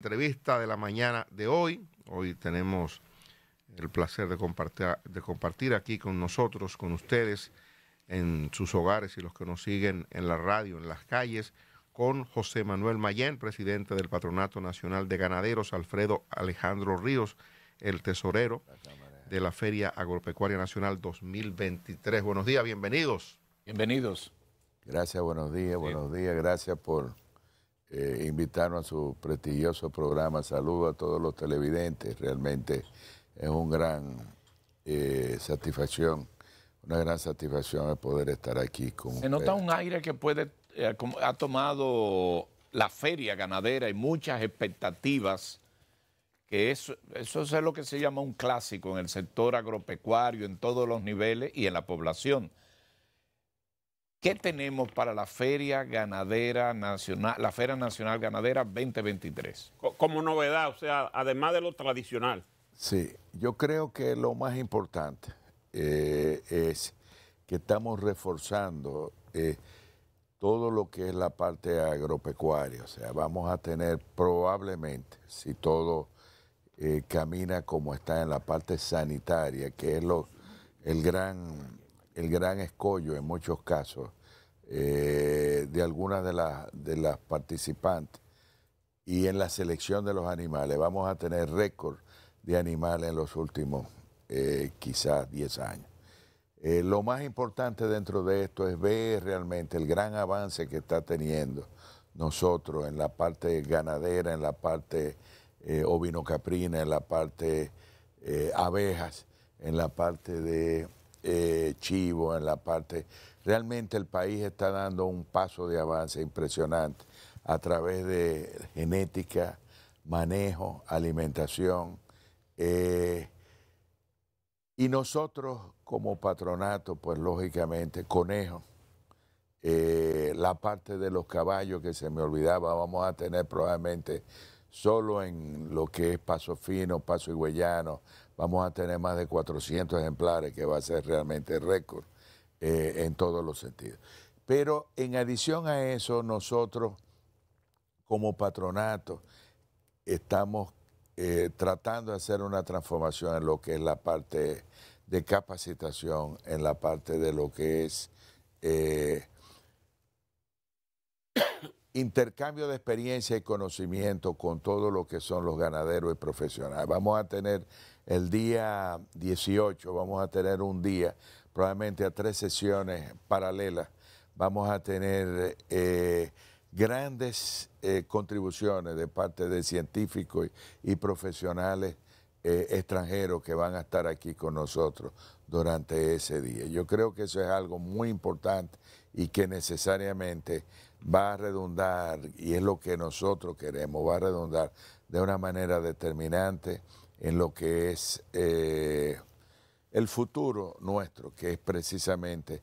entrevista de la mañana de hoy. Hoy tenemos el placer de compartir, de compartir aquí con nosotros, con ustedes, en sus hogares y los que nos siguen en la radio, en las calles, con José Manuel Mayén, presidente del Patronato Nacional de Ganaderos, Alfredo Alejandro Ríos, el tesorero de la Feria Agropecuaria Nacional 2023. Buenos días, bienvenidos. Bienvenidos. Gracias, buenos días, buenos días, gracias por eh, invitarnos a su prestigioso programa. Saludo a todos los televidentes, realmente es un gran eh, satisfacción, una gran satisfacción el poder estar aquí con Se nota un aire que puede, eh, ha tomado la feria ganadera y muchas expectativas que eso, eso es lo que se llama un clásico en el sector agropecuario, en todos los niveles y en la población. ¿Qué tenemos para la Feria Ganadera Nacional, la Feria Nacional Ganadera 2023? Como novedad, o sea, además de lo tradicional. Sí, yo creo que lo más importante eh, es que estamos reforzando eh, todo lo que es la parte agropecuaria. O sea, vamos a tener probablemente, si todo eh, camina como está en la parte sanitaria, que es lo, el gran el gran escollo en muchos casos eh, de algunas de, las de las participantes y en la selección de los animales. Vamos a tener récord de animales en los últimos eh, quizás 10 años. Eh, lo más importante dentro de esto es ver realmente el gran avance que está teniendo nosotros en la parte ganadera, en la parte ovino caprina, en la parte abejas, en la parte de eh, chivo, en la parte... Realmente el país está dando un paso de avance impresionante a través de genética, manejo, alimentación. Eh, y nosotros como patronato, pues lógicamente, conejo eh, la parte de los caballos que se me olvidaba, vamos a tener probablemente Solo en lo que es Paso Fino, Paso Higüeyano, vamos a tener más de 400 ejemplares, que va a ser realmente récord eh, en todos los sentidos. Pero en adición a eso, nosotros como patronato estamos eh, tratando de hacer una transformación en lo que es la parte de capacitación, en la parte de lo que es eh, intercambio de experiencia y conocimiento con todo lo que son los ganaderos y profesionales. Vamos a tener el día 18, vamos a tener un día, probablemente a tres sesiones paralelas, vamos a tener eh, grandes eh, contribuciones de parte de científicos y, profesionales eh, extranjeros que van a estar aquí con nosotros durante ese día. Yo creo que eso es algo muy importante y que necesariamente va a redundar, y es lo que nosotros queremos, va a redundar de una manera determinante en lo que es eh, el futuro nuestro, que es precisamente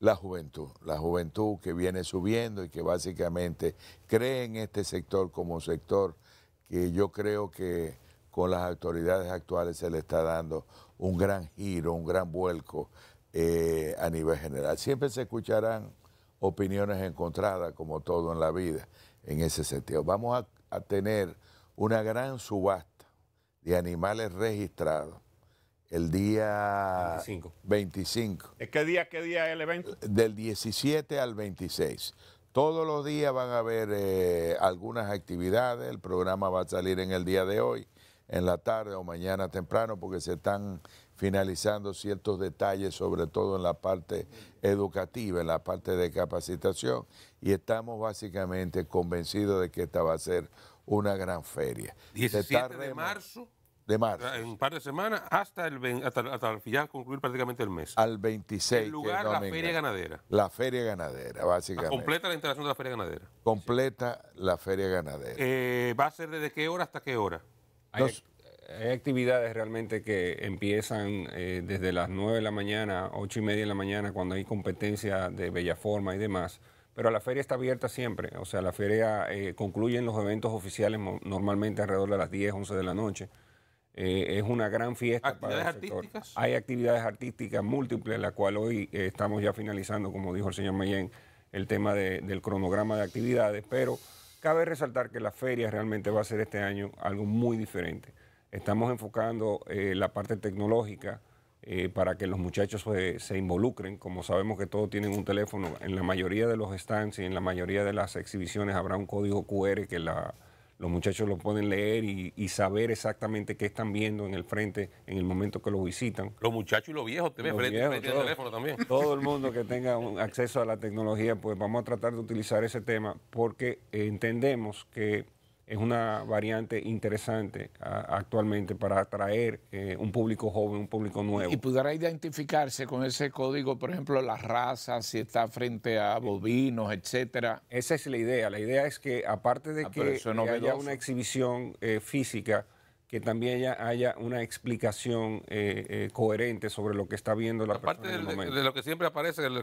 la juventud, la juventud que viene subiendo y que básicamente cree en este sector como sector que yo creo que con las autoridades actuales se le está dando un gran giro, un gran vuelco eh, a nivel general. Siempre se escucharán opiniones encontradas, como todo en la vida, en ese sentido. Vamos a, tener una gran subasta de animales registrados el día 25. 25. qué día, qué día es el evento? Del 17 al 26. Todos los días van a haber eh, algunas actividades, el programa va a salir en el día de hoy, en la tarde o mañana temprano, porque se están finalizando ciertos detalles, sobre todo en la parte educativa, en la parte de capacitación, y estamos básicamente convencidos de que esta va a ser una gran feria. 17 de marzo. De marzo. En un par de semanas hasta el final concluir prácticamente el mes. Al 26. de El lugar, la Feria Ganadera. La Feria Ganadera, básicamente. Ah, completa la instalación de la Feria Ganadera. Completa la Feria Ganadera. Eh, ¿Va a ser desde qué hora hasta qué hora? hay actividades realmente que empiezan eh, desde las 9 de la mañana, 8 y media de la mañana, cuando hay competencia de bella forma y demás. Pero la feria está abierta siempre, o sea, la feria eh, concluye en los eventos oficiales normalmente alrededor de las 10, 11 de la noche. Eh, es una gran fiesta. para el sector. artísticas? Hay actividades artísticas múltiples, la cual hoy estamos ya finalizando, como dijo el señor Mayén, el tema del cronograma de actividades, pero cabe resaltar que la feria realmente va a ser este año algo muy diferente. Estamos enfocando eh, la parte tecnológica eh, para que los muchachos pues, se, involucren. Como sabemos que todos tienen un teléfono, en la mayoría de los stands y en la mayoría de las exhibiciones habrá un código QR que los muchachos lo pueden leer y, saber exactamente qué están viendo en el frente en el momento que lo visitan. Los muchachos y los viejos, frente, teléfono también. Todo el mundo que tenga un acceso a la tecnología, pues vamos a tratar de utilizar ese tema porque entendemos que es una variante interesante actualmente para atraer eh, un público joven, un público nuevo. Y pudiera identificarse con ese código, por ejemplo, las razas, si está frente a bovinos, etcétera. Esa es la idea. La idea es que, aparte de ah, que, haya una exhibición eh, física, que también haya, una explicación eh, coherente sobre lo que está viendo la persona. Aparte de, lo que siempre aparece el la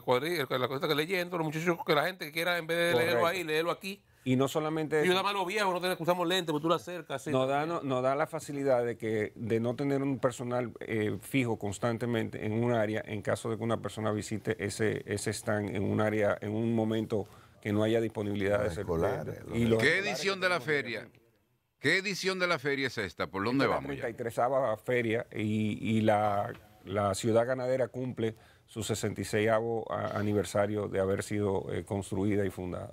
cosa que leyendo, los muchachos, que la gente quiera, en vez de leerlo ahí, leerlo aquí. Y no solamente... Y una mano vieja, no tenemos que pues tú la nos, da, la facilidad de, que, de no tener un personal eh, fijo constantemente en un área en caso de que una persona visite ese, ese stand en un área, en un momento que no haya disponibilidad de escolares. Y ¿Qué edición de la feria? ¿Qué edición de la feria es esta? ¿Por dónde vamos? La 33 feria y, la, la, ciudad ganadera cumple su 66 aniversario de haber sido eh, construida y fundada.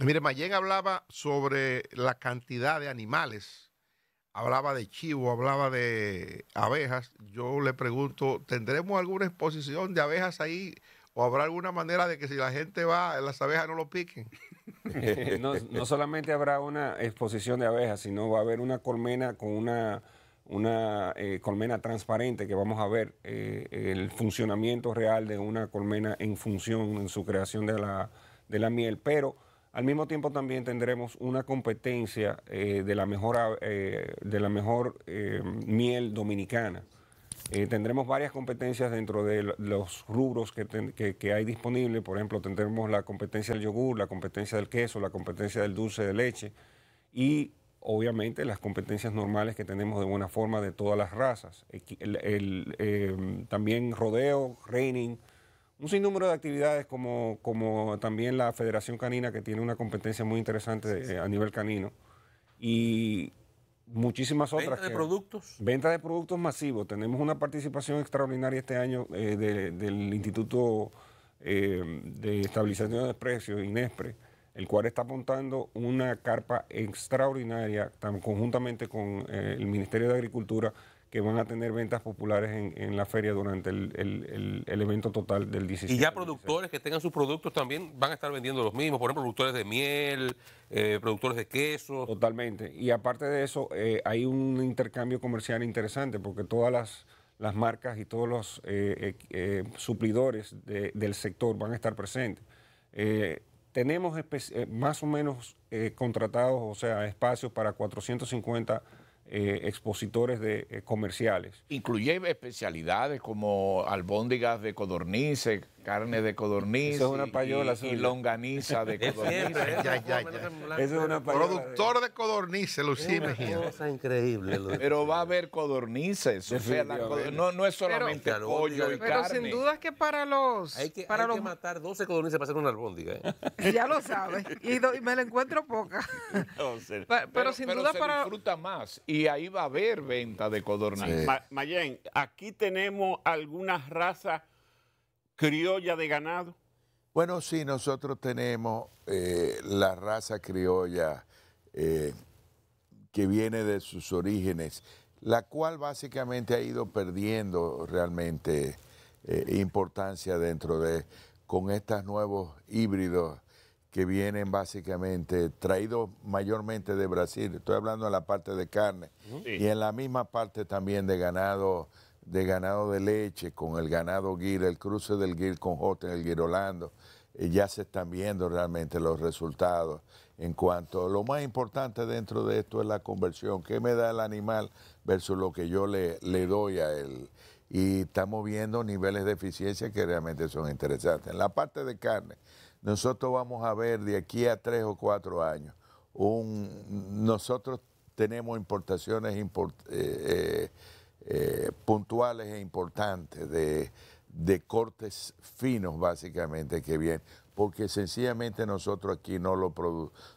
Mire, Mayen hablaba sobre la cantidad de animales, hablaba de chivo, hablaba de abejas. Yo le pregunto, ¿tendremos alguna exposición de abejas ahí? ¿O habrá alguna manera de que si la gente va, las abejas no lo piquen? Eh, no, solamente habrá una exposición de abejas, sino va a haber una colmena con una una eh, colmena transparente que vamos a ver eh, el funcionamiento real de una colmena en función, en su creación de la, de la miel, pero al mismo tiempo también tendremos una competencia eh, de la mejor, eh, de la mejor eh, miel dominicana. tendremos varias competencias dentro de los rubros que, hay disponibles. Por ejemplo, tendremos la competencia del yogur, la competencia del queso, la competencia del dulce de leche y obviamente las competencias normales que tenemos de buena forma de todas las razas. también rodeo, reining un sinnúmero de actividades como, como también la Federación Canina, que tiene una competencia muy interesante a nivel canino. Y muchísimas otras. ¿Venta de productos? Venta de productos masivos. Tenemos una participación extraordinaria este año eh, del Instituto eh, de Estabilización de Precios, INESPRE, el cual está apuntando una carpa extraordinaria, conjuntamente con eh, el Ministerio de Agricultura, que van a tener ventas populares en, la feria durante el, evento total del 17. Y ya productores que tengan sus productos también van a estar vendiendo los mismos, por ejemplo, productores de miel, eh, productores de queso. Totalmente. Y aparte de eso, eh, hay un intercambio comercial interesante porque todas las, las marcas y todos los eh, suplidores del sector van a estar presentes. tenemos más o menos contratados, o sea, espacios para 450 eh, expositores de, eh, comerciales. Incluye especialidades como albóndigas de codornices eh, carne de codornices y, longaniza de codornices es Productor de, codornices Lucía increíble. Pero va a haber codornices. no, no, es solamente pero, pollo y carne. Pero sin duda es que para los... Hay que, para los... matar 12 codornices para hacer una albóndiga. ya lo sabes. Y, me la encuentro poca. pero, sin duda se para... disfruta más. Y y ahí va a haber venta de codorniz. Mayen, aquí tenemos algunas raza criolla de ganado. Bueno, sí, nosotros tenemos eh, la raza criolla eh, que viene de sus orígenes, la cual básicamente ha ido perdiendo realmente eh, importancia dentro de con estos nuevos híbridos que vienen básicamente traídos mayormente de Brasil. Estoy hablando en la parte de carne y en la misma parte también de ganado de ganado de leche con el ganado guir, el cruce del guir con en el guirolando. Eh, ya se están viendo realmente los resultados. En cuanto a lo más importante dentro de esto es la conversión. ¿Qué me da el animal versus lo que yo le doy a él? y estamos viendo niveles de eficiencia que realmente son interesantes. En la parte de carne, nosotros vamos a ver de aquí a tres o cuatro años, nosotros tenemos importaciones eh, eh, eh, puntuales e importantes de, cortes finos básicamente que vienen, porque sencillamente nosotros aquí no lo,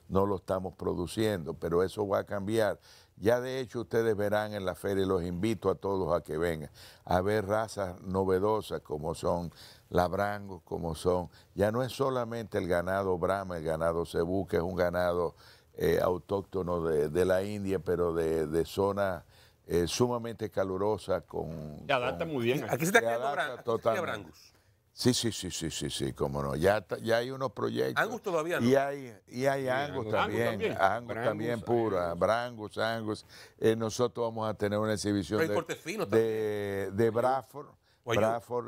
no lo estamos produciendo, pero eso va a cambiar. Ya de hecho ustedes verán en la feria y los invito a todos a que vengan a ver razas novedosas como son labrangos, como son. Ya no es solamente el ganado brahma, el ganado cebú, que es un ganado eh, autóctono de, la India, pero de, zona eh, sumamente calurosa, con... adapta muy bien. Aquí se está quedando Sí, sí, sí, sí, sí, sí, cómo no. Ya, ya hay unos proyectos. Angus todavía no. Y hay, y hay Angus, también. Angus también, pura. Brangus, Angus. Eh, nosotros vamos a tener una exhibición de, de, de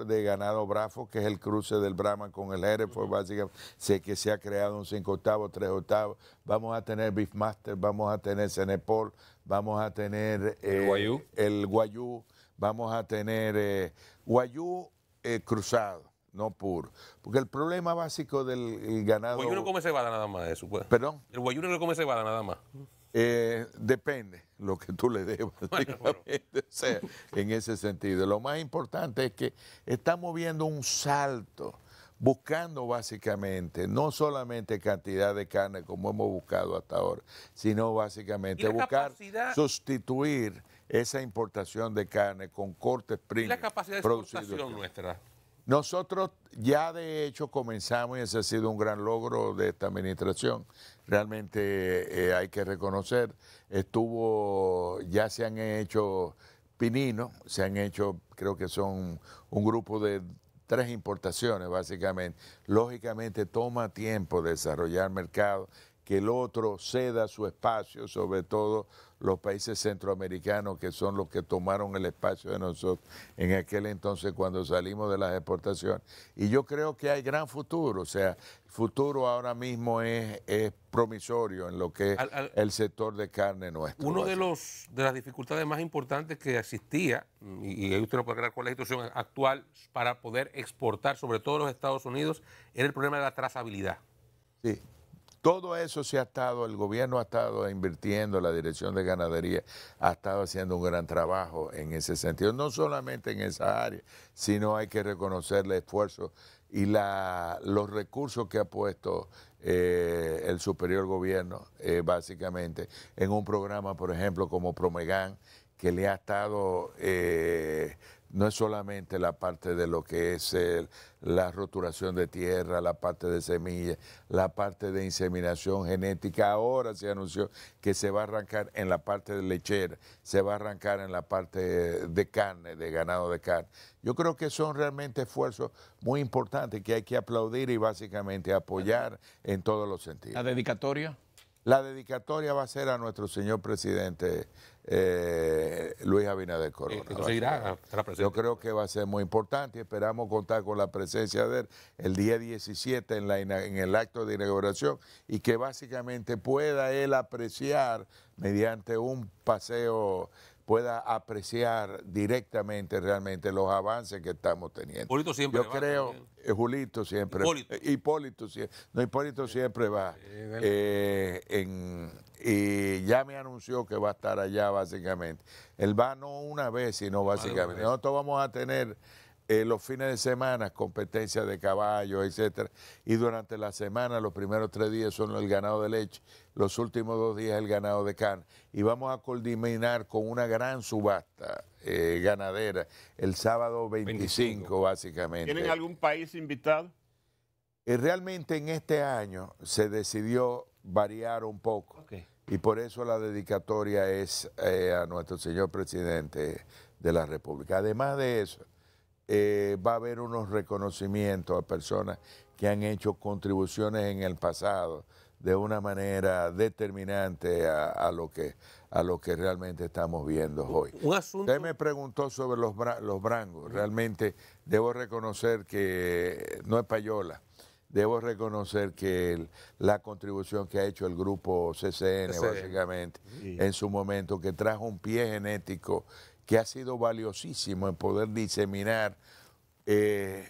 de ganado Brafo, que es el cruce del Brahman con el Hereford, básicamente, sé que se ha creado un 5 octavos, 3 octavos, vamos a tener Beefmaster, vamos a tener Cenepol, vamos a tener eh, el, guayú. vamos a tener eh, Guayú eh, cruzado, no puro. Porque el problema básico del ganado. El guayuno come cebada nada más, eso. Pues. Perdón. El guayuno no come cebada nada más. Eh, depende lo que tú le debas. en ese sentido. Lo más importante es que estamos viendo un salto, buscando básicamente no solamente cantidad de carne como hemos buscado hasta ahora, sino básicamente buscar sustituir esa importación de carne con cortes primos. ¿Y la capacidad de producción nuestra? Nosotros ya de hecho comenzamos y ese ha sido un gran logro de esta administración. Realmente eh, hay que reconocer, estuvo, ya se han hecho pininos, se han hecho, creo que son un grupo de tres importaciones básicamente. Lógicamente toma tiempo desarrollar mercado que el otro ceda su espacio, sobre todo los países centroamericanos, que son los que tomaron el espacio de nosotros en aquel entonces cuando salimos de las exportaciones. Y yo creo que hay gran futuro, o sea, el futuro ahora mismo es, es promisorio en lo que es el sector de carne nuestro. Uno de, los, de las dificultades más importantes que existía, mm, y, y usted no puede crear con la situación actual para poder exportar, sobre todo a los Estados Unidos, era el problema de la trazabilidad. Sí. Todo eso se ha estado, el gobierno ha estado invirtiendo, la dirección de ganadería ha estado haciendo un gran trabajo en ese sentido, no solamente en esa área, sino hay que reconocer el esfuerzo y los recursos que ha puesto eh, el superior gobierno, eh, básicamente, en un programa, por ejemplo, como Promegan, que le ha estado... Eh, no es solamente la parte de lo que es la roturación de tierra, la parte de semillas, la parte de inseminación genética. Ahora se anunció que se va a arrancar en la parte de lechera, se va a arrancar en la parte de carne, de ganado de carne. Yo creo que son realmente esfuerzos muy importantes que hay que aplaudir y básicamente apoyar en todos los sentidos. ¿La dedicatoria? La dedicatoria va a ser a nuestro señor presidente eh, Luis Abinader Corona. Yo creo que va a ser muy importante esperamos contar con la presencia de él el día 17 en, en el acto de inauguración y que básicamente pueda él apreciar mediante un paseo pueda apreciar directamente realmente los avances que estamos teniendo. siempre Yo creo, eh, Julito siempre, Hipólito. Eh, Hipólito siempre, no, Hipólito siempre va. Eh, y ya me anunció que va a estar allá básicamente. Él va no una vez, sino básicamente. Nosotros vamos a tener eh, los fines de semana, competencia de caballos, etcétera. Y durante la semana, los primeros tres días son el ganado de leche, los últimos dos días el ganado de carne. Y vamos a culminar con una gran subasta eh, ganadera el sábado 25, básicamente. ¿Tienen algún país invitado? Eh, realmente en este año se decidió variar un poco. Y por eso la dedicatoria es a nuestro señor presidente de la República. Además de eso, eh, va a haber unos reconocimientos a personas que han hecho contribuciones en el pasado de una manera determinante a, lo, que, a lo que realmente estamos viendo hoy. Un Usted me preguntó sobre los, los brangos. Realmente debo reconocer que no es payola. Debo reconocer que la contribución que ha hecho el grupo CCN, básicamente, en su momento, que trajo un pie genético que ha sido valiosísimo en poder diseminar eh,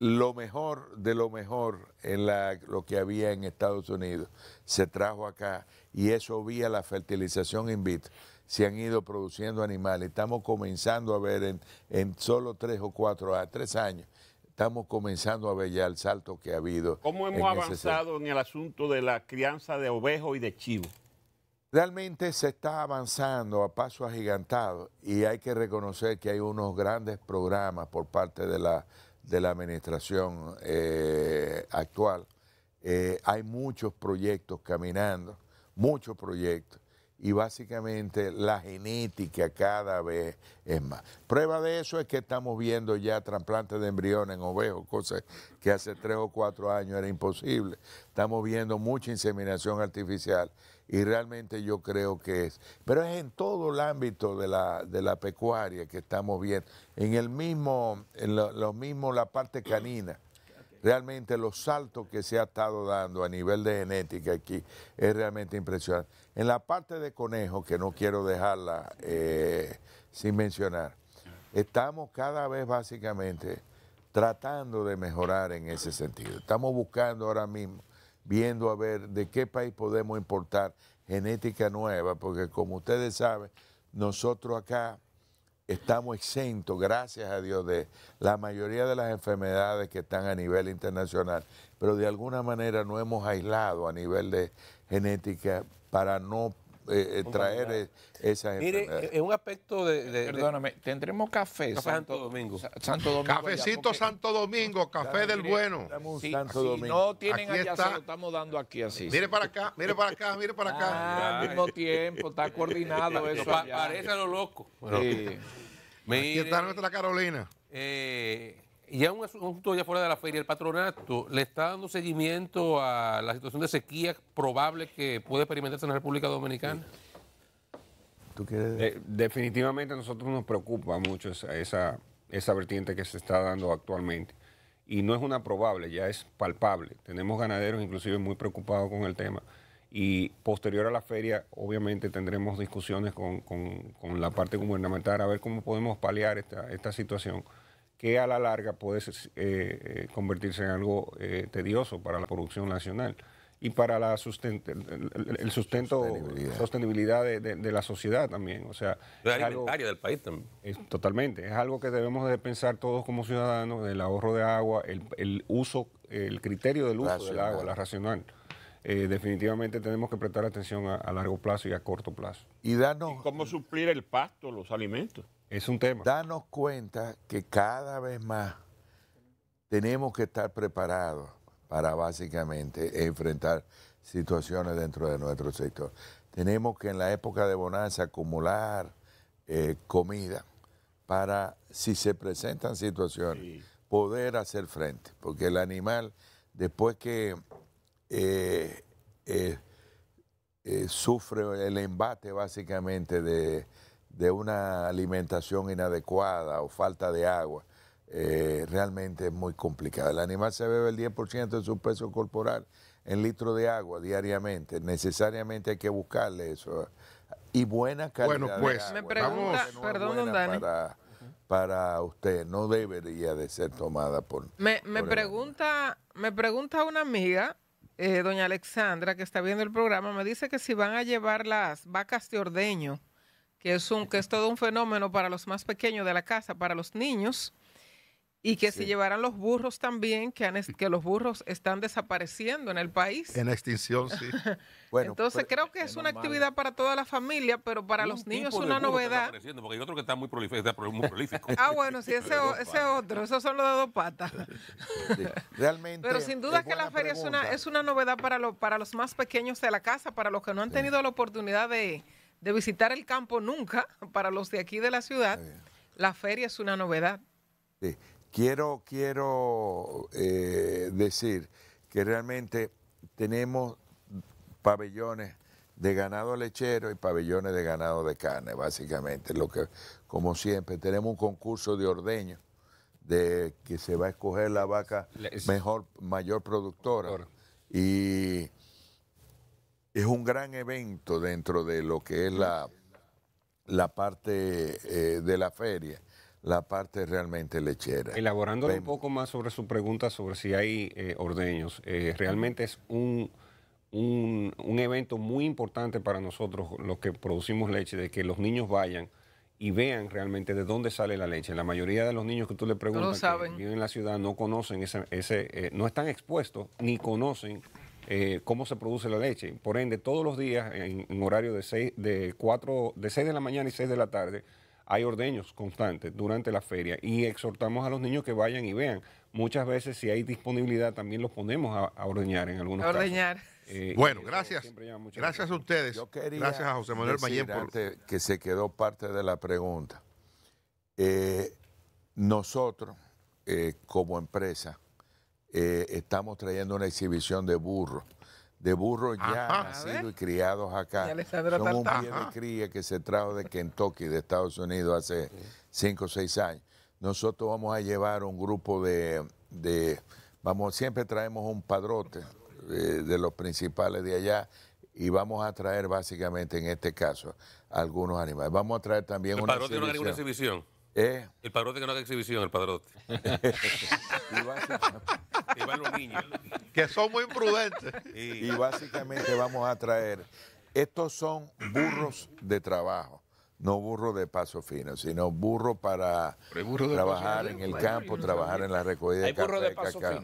lo mejor de lo mejor en lo que había en Estados Unidos. Se trajo acá y eso vía la fertilización in vitro. Se han ido produciendo animales. Estamos comenzando a ver en, solo tres o cuatro, a tres años, estamos comenzando a ver ya el salto que ha habido. ¿Cómo hemos avanzado en el asunto de la crianza de ovejos y de chivos? Realmente se está avanzando a paso agigantado y hay que reconocer que hay unos grandes programas por parte de la, administración eh, actual. Eh, hay muchos proyectos caminando, muchos proyectos, y básicamente la genética cada vez es más. Prueba de eso es que estamos viendo ya trasplantes de embriones en ovejos, cosas que hace tres o cuatro años era imposible. Estamos viendo mucha inseminación artificial y realmente yo creo que es. Pero es en todo el ámbito de la, pecuaria que estamos viendo, en el mismo, en lo, mismo la parte canina. Realmente los saltos que se ha estado dando a nivel de genética aquí es realmente impresionante. En la parte de conejo que no quiero dejarla eh, sin mencionar, estamos cada vez básicamente tratando de mejorar en ese sentido. Estamos buscando ahora mismo viendo a ver de qué país podemos importar genética nueva, porque como ustedes saben, nosotros acá estamos exentos, gracias a Dios, de la mayoría de las enfermedades que están a nivel internacional, pero de alguna manera no hemos aislado a nivel de genética para no eh, eh, traer e, esa Mire, eh, en un aspecto de, Perdóname, tendremos café. Santo, Domingo. Santo Cafecito Santo Domingo, café del bueno. Si, no tienen aquí allá, está. lo estamos dando aquí así. Mire para acá, mire para acá, mire para acá. Ah, al mismo tiempo, está coordinado eso. Parece lo loco. Bueno, está nuestra Carolina. Eh, ya un asunto ya fuera de la feria, el patronato le está dando seguimiento a la situación de sequía probable que puede experimentarse en la República Dominicana. Eh, definitivamente a nosotros nos preocupa mucho esa, esa, vertiente que se está dando actualmente. Y no es una probable, ya es palpable. Tenemos ganaderos inclusive muy preocupados con el tema. Y posterior a la feria, obviamente tendremos discusiones con, la parte gubernamental a ver cómo podemos paliar esta, esta situación que a la larga puede eh, eh, convertirse en algo eh, tedioso para la producción nacional y para la el, sustento, sostenibilidad, sostenibilidad de, la sociedad también. O sea, del país también. Es, totalmente, es algo que debemos de pensar todos como ciudadanos, el ahorro de agua, el, uso, el criterio del uso del agua, la racional. definitivamente tenemos que prestar atención a, largo plazo y a corto plazo. Y, darnos. cómo suplir el pasto, los alimentos? Es un tema. Danos cuenta que cada vez más tenemos que estar preparados para básicamente enfrentar situaciones dentro de nuestro sector. Tenemos que en la época de bonanza acumular eh, comida para, si se presentan situaciones, poder hacer frente. Porque el animal, después que eh, eh, sufre el embate básicamente de de una alimentación inadecuada o falta de agua, eh, realmente es muy complicada. El animal se bebe el 10% de su peso corporal en litro de agua diariamente. Necesariamente hay que buscarle eso. Y buena calidad bueno, pues, perdón, Para, usted, no debería de ser tomada por... Me, pregunta, me pregunta una amiga eh, doña Alexandra, que está viendo el programa, me dice que si van a llevar las vacas de ordeño que es, un, que es todo un fenómeno para los más pequeños de la casa, para los niños, y que si llevaran los burros también, que, han, que los burros están desapareciendo en el país. En extinción, sí. bueno, Entonces pues, creo que es, una actividad para toda la familia, pero para los niños es una novedad. Porque hay otro que está muy prolífico. ah, bueno, sí, ese, ese otro, esos son los de dos patas. realmente. Pero sin duda que la feria es una, es una novedad para, para los más pequeños de la casa, para los que no han tenido la oportunidad de de visitar el campo nunca para los de aquí de la ciudad. La feria es una novedad. Sí. Quiero, quiero eh, decir que realmente tenemos pabellones de ganado lechero y pabellones de ganado de carne, básicamente. Lo que, como siempre, tenemos un concurso de ordeño de que se va a escoger la vaca mejor, mayor productora. Y es un gran evento dentro de lo que es la, la parte eh, de la feria, la parte realmente lechera. Elaborándole un poco más sobre su pregunta sobre si hay eh, ordeños, eh, realmente es un, un, evento muy importante para nosotros, los que producimos leche, de que los niños vayan y vean realmente de dónde sale la leche. La mayoría de los niños que tú le preguntas que viven en la ciudad no conocen ese, ese no están expuestos ni conocen eh, cómo se produce la leche. Por ende, todos los días, en, horario de 6 de, de, de la mañana y 6 de la tarde, hay ordeños constantes durante la feria y exhortamos a los niños que vayan y vean. Muchas veces, si hay disponibilidad, también los ponemos a, ordeñar en algunos ordeñar. Eh, bueno, gracias. Gracias a ustedes. gracias a José Manuel Mayen por... que se quedó parte de la pregunta. Eh, nosotros, como empresa, eh, estamos trayendo una exhibición de burros. De burros ya nacidos y criados acá. Son un pie de cría que se trajo de Kentucky, de Estados Unidos, hace cinco o seis años. Nosotros vamos a llevar un grupo de, vamos, siempre traemos un padrote eh, de, los principales de allá y vamos a traer básicamente en este caso algunos animales. Vamos a traer también el una padrote exhibición. una exhibición. ¿Eh? El padrote que no haga exhibición, el padrote. Que niños. Que son muy imprudentes. Y básicamente vamos a traer. Estos son burros de trabajo no burros de paso fino, sino burros para trabajar en el campo, trabajar en la recogida de café,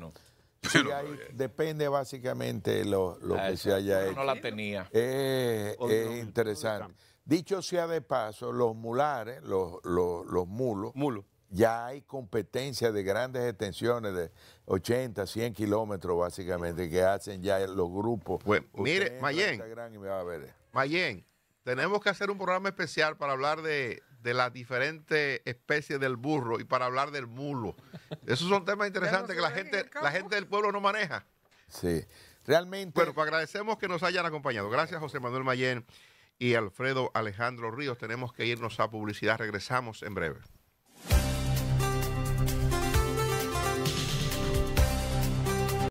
Fino. depende básicamente lo, lo ah, que se haya hecho. Es, eh, eh, interesante. Dicho sea de paso, los mulares, los, los, mulos, ya hay competencia de grandes extensiones de 80, 100 kilómetros básicamente que hacen ya los grupos. Bueno, mire, Mayen, Mayen, tenemos que hacer un programa especial para hablar de, las diferentes especies del burro y para hablar del mulo. Esos son temas interesantes que la gente, la gente del pueblo no maneja. Sí, realmente. Bueno, pues agradecemos que nos hayan acompañado. Gracias, José Manuel Mayen y Alfredo Alejandro Ríos. Tenemos que irnos a publicidad. Regresamos en breve.